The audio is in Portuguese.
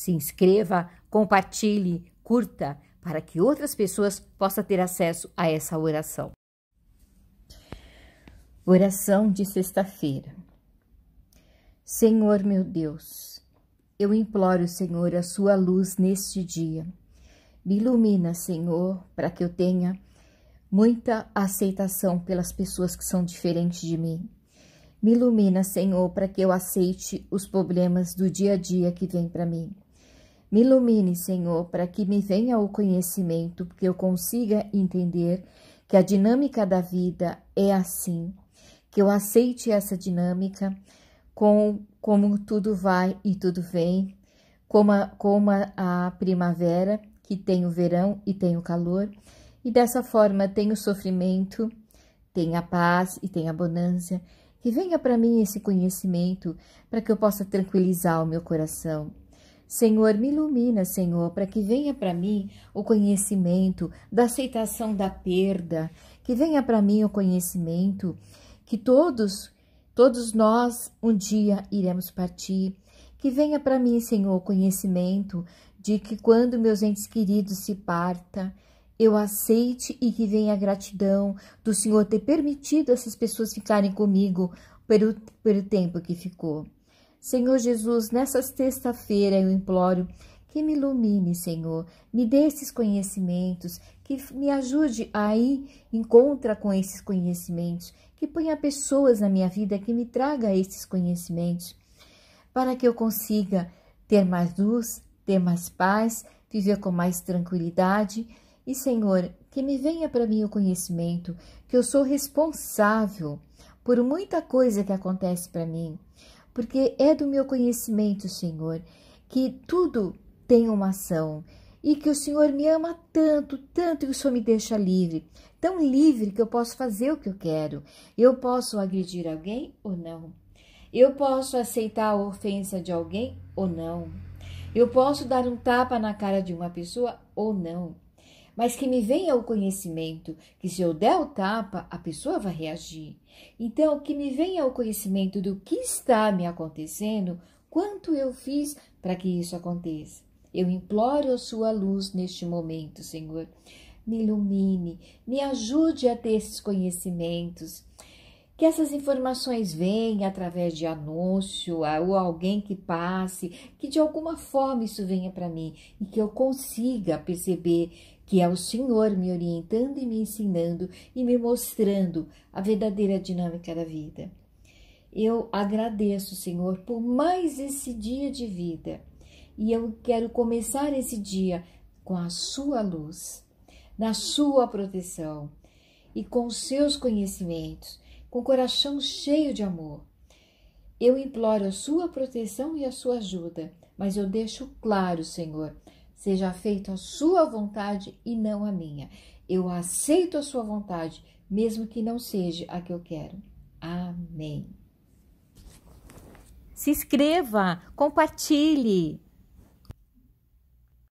Se inscreva, compartilhe, curta, para que outras pessoas possam ter acesso a essa oração. Oração de sexta-feira. Senhor meu Deus, eu imploro, Senhor, a sua luz neste dia. Me ilumina, Senhor, para que eu tenha muita aceitação pelas pessoas que são diferentes de mim. Me ilumina, Senhor, para que eu aceite os problemas do dia a dia que vem para mim. Me ilumine, Senhor, para que me venha o conhecimento, que eu consiga entender que a dinâmica da vida é assim, que eu aceite essa dinâmica com como tudo vai e tudo vem, como a, como a primavera, que tem o verão e tem o calor, e dessa forma tem o sofrimento, tem a paz e tem a bonança. Que venha para mim esse conhecimento para que eu possa tranquilizar o meu coração Senhor, me ilumina, Senhor, para que venha para mim o conhecimento da aceitação da perda, que venha para mim o conhecimento que todos, todos nós um dia iremos partir. Que venha para mim, Senhor, o conhecimento de que quando meus entes queridos se parta, eu aceite e que venha a gratidão do Senhor ter permitido essas pessoas ficarem comigo pelo, pelo tempo que ficou. Senhor Jesus, nessa sexta-feira eu imploro que me ilumine, Senhor, me dê esses conhecimentos, que me ajude a ir encontra com esses conhecimentos, que ponha pessoas na minha vida que me traga esses conhecimentos, para que eu consiga ter mais luz, ter mais paz, viver com mais tranquilidade. E, Senhor, que me venha para mim o conhecimento que eu sou responsável por muita coisa que acontece para mim porque é do meu conhecimento, Senhor, que tudo tem uma ação e que o Senhor me ama tanto, tanto que o Senhor me deixa livre, tão livre que eu posso fazer o que eu quero. Eu posso agredir alguém ou não. Eu posso aceitar a ofensa de alguém ou não. Eu posso dar um tapa na cara de uma pessoa ou não mas que me venha o conhecimento que se eu der o tapa, a pessoa vai reagir. Então, que me venha o conhecimento do que está me acontecendo, quanto eu fiz para que isso aconteça. Eu imploro a sua luz neste momento, Senhor. Me ilumine, me ajude a ter esses conhecimentos. Que essas informações venham através de anúncio ou alguém que passe, que de alguma forma isso venha para mim e que eu consiga perceber que é o Senhor me orientando e me ensinando e me mostrando a verdadeira dinâmica da vida. Eu agradeço, Senhor, por mais esse dia de vida e eu quero começar esse dia com a Sua luz, na Sua proteção e com os seus conhecimentos, com o coração cheio de amor. Eu imploro a Sua proteção e a Sua ajuda, mas eu deixo claro, Senhor, Seja feita a sua vontade e não a minha. Eu aceito a sua vontade, mesmo que não seja a que eu quero. Amém. Se inscreva, compartilhe.